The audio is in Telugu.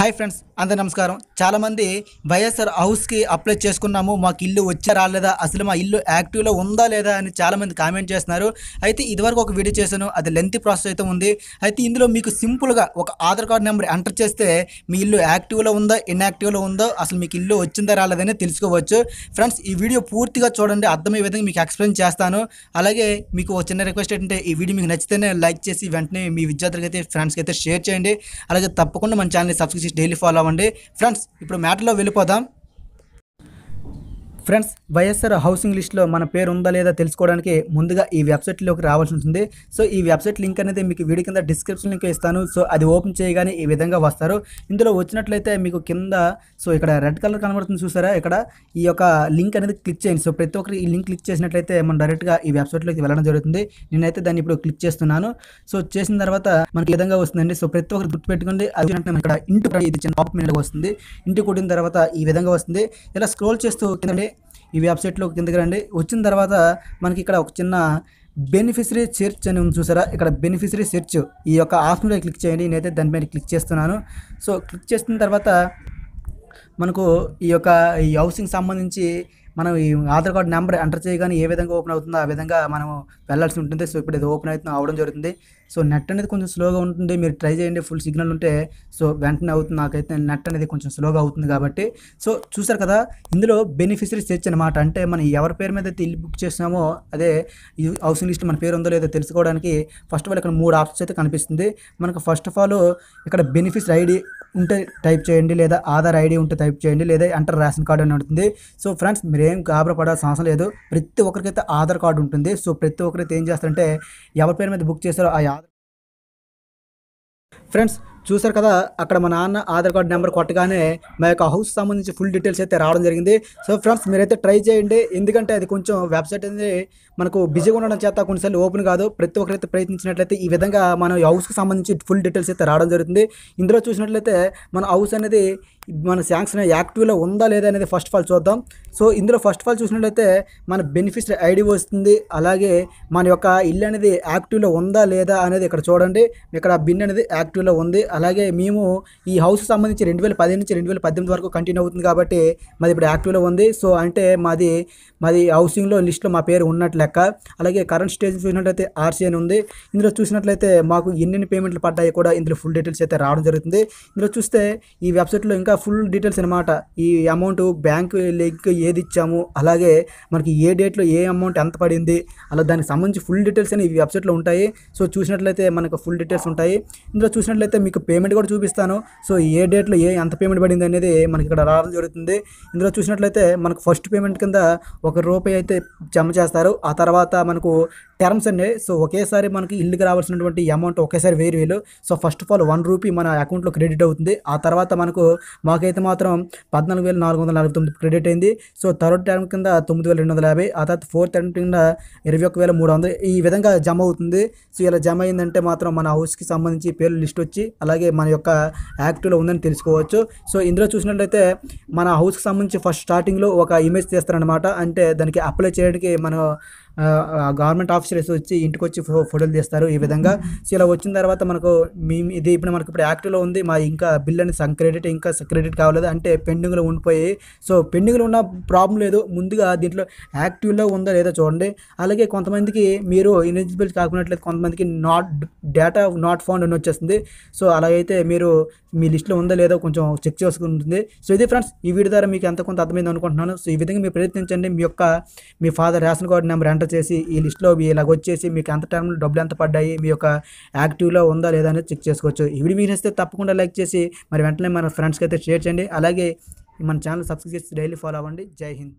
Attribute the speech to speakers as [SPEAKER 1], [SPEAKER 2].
[SPEAKER 1] హాయ్ ఫ్రెండ్స్ అందరు నమస్కారం చాలామంది వైఎస్ఆర్ హౌస్కి అప్లై చేసుకున్నాము మాకు ఇల్లు వచ్చా రాలేదా అసలు మా ఇల్లు యాక్టివ్లో ఉందా లేదా అని చాలామంది కామెంట్ చేస్తున్నారు అయితే ఇదివరకు ఒక వీడియో చేశాను అది లెంత్ ప్రాసెస్ అయితే ఉంది అయితే ఇందులో మీకు సింపుల్గా ఒక ఆధార్ కార్డు నెంబర్ ఎంటర్ చేస్తే మీ ఇల్లు యాక్టివ్లో ఉందా ఇన్యాక్టివ్లో ఉందో అసలు మీకు ఇల్లు వచ్చిందా రాలేదని తెలుసుకోవచ్చు ఫ్రెండ్స్ ఈ వీడియో పూర్తిగా చూడండి అర్థమయ్యే విధంగా మీకు ఎక్స్ప్లెయిన్ చేస్తాను అలాగే మీకు ఒక చిన్న రిక్వెస్ట్ ఏంటంటే ఈ వీడియో మీకు నచ్చితేనే లైక్ చేసి వెంటనే మీ విద్యార్థులకి అయితే ఫ్రెండ్స్కి అయితే షేర్ చేయండి అలాగే తప్పకుండా మన ఛానల్ సబ్స్క్రైబ్ డైలీ ఫాలో అవ్వండి ఫ్రెండ్స్ ఇప్పుడు మ్యాటర్లో వెళ్ళిపోదాం ఫ్రెండ్స్ వైఎస్ఆర్ హౌసింగ్ లిస్ట్లో మన పేరు ఉందా లేదా తెలుసుకోవడానికి ముందుగా ఈ వెబ్సైట్లోకి రావాల్సి ఉంటుంది సో ఈ వెబ్సైట్ లింక్ అనేది మీకు వీడియో కింద డిస్క్రిప్షన్ లింక్ ఇస్తాను సో అది ఓపెన్ చేయగానే ఈ విధంగా వస్తారు ఇందులో వచ్చినట్లయితే మీకు కింద సో ఇక్కడ రెడ్ కలర్ కనబడుతుంది చూసారా ఇక్కడ ఈ యొక్క లింక్ అనేది క్లిక్ చేయండి సో ప్రతి ఒక్కరు ఈ లింక్ క్లిక్ చేసినట్లయితే మనం డైరెక్ట్గా ఈ వెబ్సైట్లోకి వెళ్ళడం జరుగుతుంది నేనైతే దాన్ని ఇప్పుడు క్లిక్ చేస్తున్నాను సో చేసిన తర్వాత మనకి విధంగా వస్తుందండి సో ప్రతి ఒక్కరు గుర్తుపెట్టుకోండి అది ఇక్కడ ఇంటి ఇది చిన్న ఆప్ వస్తుంది ఇంటి కొట్టిన తర్వాత ఈ విధంగా వస్తుంది ఇలా స్క్రోల్ చేస్తూ ఈ వెబ్సైట్లో కిందకి రండి వచ్చిన తర్వాత మనకి ఇక్కడ ఒక చిన్న బెనిఫిషరీ సెర్చ్ అని ఉంది చూసారా ఇక్కడ బెనిఫిషరీ సెర్చ్ ఈ యొక్క ఆప్షన్లో క్లిక్ చేయండి నేనైతే దాని మీద క్లిక్ చేస్తున్నాను సో క్లిక్ చేసిన తర్వాత మనకు ఈ యొక్క ఈ హౌసింగ్ సంబంధించి మనం ఈ ఆధార్ కార్డు నెంబర్ ఎంటర్ చేయగానే ఏ విధంగా ఓపెన్ అవుతుందో ఆ విధంగా మనం వెళ్ళాల్సి ఉంటుంది సో ఇప్పుడు ఇది ఓపెన్ అవుతుంది అవడం జరుగుతుంది సో నెట్ అనేది కొంచెం స్లోగా ఉంటుంది మీరు ట్రై చేయండి ఫుల్ సిగ్నల్ ఉంటే సో వెంటనే అవుతుంది నాకైతే నెట్ అనేది కొంచెం స్లోగా అవుతుంది కాబట్టి సో చూసారు కదా ఇందులో బెనిఫిషరీస్ సెర్చ్ అనమాట అంటే మనం ఎవరి పేరు మీద అయితే ఇల్లు బుక్ చేసినామో అదే హౌసింగ్ లిస్ట్ మన పేరు ఉందో లేదో తెలుసుకోవడానికి ఫస్ట్ ఆఫ్ ఆల్ ఇక్కడ మూడు ఆప్షన్స్ అయితే కనిపిస్తుంది మనకు ఫస్ట్ ఆఫ్ ఆల్ ఇక్కడ బెనిఫిషరీ ఐడి ఉంటే టైప్ చేయండి లేదా ఆధార్ ఐడి ఉంటే టైప్ చేయండి లేదా ఎంటర్ రేషన్ కార్డు అని ఉంటుంది సో ఫ్రెండ్స్ మీరేం గాబరా పడాల్సిన అవసరం లేదు ప్రతి ఒక్కరికైతే ఆధార్ కార్డు ఉంటుంది సో ప్రతి ఒక్కరికి ఏం చేస్తారంటే ఎవరి పేరు మీద బుక్ చేస్తారో ఆ ఫ్రెండ్స్ చూసారు కదా అక్కడ మా నాన్న ఆధార్ కార్డు నెంబర్ కొట్టగానే మా యొక్క హౌస్ సంబంధించి ఫుల్ డీటెయిల్స్ అయితే రావడం జరిగింది సో ఫ్రెండ్స్ మీరైతే ట్రై చేయండి ఎందుకంటే అది కొంచెం వెబ్సైట్ అనేది మనకు బిజీగా ఉండడం చేత కొన్నిసార్లు ఓపెన్ కాదు ప్రతి ఒక్కరైతే ప్రయత్నించినట్లయితే ఈ విధంగా మన హౌస్కి సంబంధించి ఫుల్ డీటెయిల్స్ అయితే రావడం జరుగుతుంది ఇందులో చూసినట్లయితే మన హౌస్ అనేది మన శాంక్షన్ యాక్టివ్లో ఉందా లేదా అనేది ఫస్ట్ ఆఫ్ ఆల్ చూద్దాం సో ఇందులో ఫస్ట్ ఆఫ్ ఆల్ చూసినట్లయితే మన బెనిఫిషరీ ఐడి వస్తుంది అలాగే మన యొక్క ఇల్లు అనేది యాక్టివ్లో ఉందా లేదా అనేది ఇక్కడ చూడండి ఇక్కడ బిన్ అనేది యాక్టివ్లో ఉంది అలాగే మేము ఈ హౌస్ సంబంధించి రెండు వేల పదిహేను నుంచి రెండు వేల పద్దెనిమిది వరకు కంటిన్యూ అవుతుంది కాబట్టి మాది ఇప్పుడు యాక్టివ్లో ఉంది సో అంటే మాది మాది హౌసింగ్లో లిస్ట్లో మా పేరు ఉన్నట్టు లెక్క అలాగే కరెంట్ స్టేజ్ చూసినట్లయితే ఆర్సీ అని ఉంది ఇందులో చూసినట్లయితే మాకు ఎన్ని పేమెంట్లు పడ్డాయి కూడా ఇందులో ఫుల్ డీటెయిల్స్ అయితే రావడం జరుగుతుంది ఇందులో చూస్తే ఈ వెబ్సైట్లో ఇంకా ఫుల్ డీటెయిల్స్ అనమాట ఈ అమౌంట్ బ్యాంక్ లింక్ ఏది ఇచ్చాము అలాగే మనకి ఏ డేట్లో ఏ అమౌంట్ ఎంత పడింది అలా దానికి సంబంధించి ఫుల్ డీటెయిల్స్ అని ఈ వెబ్సైట్లో ఉంటాయి సో చూసినట్లయితే మనకు ఫుల్ డీటెయిల్స్ ఉంటాయి ఇందులో చూసినట్లయితే మీకు మీకు పేమెంట్ కూడా చూపిస్తాను సో ఏ డేట్లో ఏ ఎంత పేమెంట్ పడింది అనేది మనకి ఇక్కడ రావడం జరుగుతుంది ఇందులో చూసినట్లయితే మనకు ఫస్ట్ పేమెంట్ కింద ఒక రూపాయి అయితే జమ చేస్తారు ఆ తర్వాత మనకు టర్మ్స్ అండి సో ఒకేసారి మనకి ఇల్లుకి రావాల్సినటువంటి అమౌంట్ ఒకేసారి వేరు వేలు so first of all one rupee మన అకౌంట్లో క్రెడిట్ అవుతుంది ఆ తర్వాత మనకు మాకైతే మాత్రం పద్నాలుగు వేల నాలుగు వందల నలభై తొమ్మిది క్రెడిట్ అయింది సో థర్డ్ టర్మ్ కింద తొమ్మిది వేల రెండు వందల యాభై ఆ తర్వాత ఫోర్త్ టర్మ్ కింద ఇరవై మూడు వందలు ఈ విధంగా జమ అవుతుంది సో ఇలా జమ అయిందంటే మాత్రం మన హౌస్కి సంబంధించి పేర్లు లిస్ట్ వచ్చి అలాగే మన యొక్క యాక్టివ్లో ఉందని తెలుసుకోవచ్చు సో ఇందులో చూసినట్లయితే మన హౌస్కి సంబంధించి ఫస్ట్ స్టార్టింగ్లో ఒక ఇమేజ్ తీస్తారనమాట అంటే దానికి అప్లై చేయడానికి మనం గవర్నమెంట్ ఆఫీసర్స్ వచ్చి ఇంటికి వచ్చి ఫోటోలు తీస్తారు ఈ విధంగా సో ఇలా వచ్చిన తర్వాత మనకు మేము ఇది ఇప్పుడు మనకు ఇప్పుడు యాక్టివ్లో ఉంది మా ఇంకా బిల్ అనేది క్రెడిట్ ఇంకా క్రెడిట్ కావలేదు అంటే పెండింగ్లో ఉండిపోయి సో పెండింగ్లో ఉన్న ప్రాబ్లం లేదు ముందుగా దీంట్లో యాక్టివ్లో ఉందో లేదో చూడండి అలాగే కొంతమందికి మీరు ఇన్ఎలిజిబుల్ కాకున్నట్లయితే కొంతమందికి నాట్ డేటా నాట్ ఫౌండ్ అని వచ్చేస్తుంది సో అలాగైతే మీరు మీ లిస్ట్లో ఉందో లేదో కొంచెం చెక్ చేసుకుంటుంది సో ఇది ఫ్రెండ్స్ ఈ వీడియో ద్వారా మీకు ఎంత కొంత అర్థమైంది అనుకుంటున్నాను సో ఈ విధంగా మీరు ప్రయత్నించండి మీ యొక్క మీ father ration card number enter చేసి ఈ లిస్ట్లో ఇలాగ వచ్చేసి మీకు ఎంత టైంలో డబ్బులు ఎంత పడ్డాయి మీ యొక్క యాక్టివ్లో ఉందా లేదా అనేది చెక్ చేసుకోవచ్చు ఈ వీడియో మీకు నచ్చితే తప్పకుండా లైక్ చేసి మరి వెంటనే మన ఫ్రెండ్స్కి అయితే షేర్ చేయండి అలాగే మన ఛానల్ సబ్స్క్రైబ్ చేసి డైలీ ఫాలో అవ్వండి జై హింద్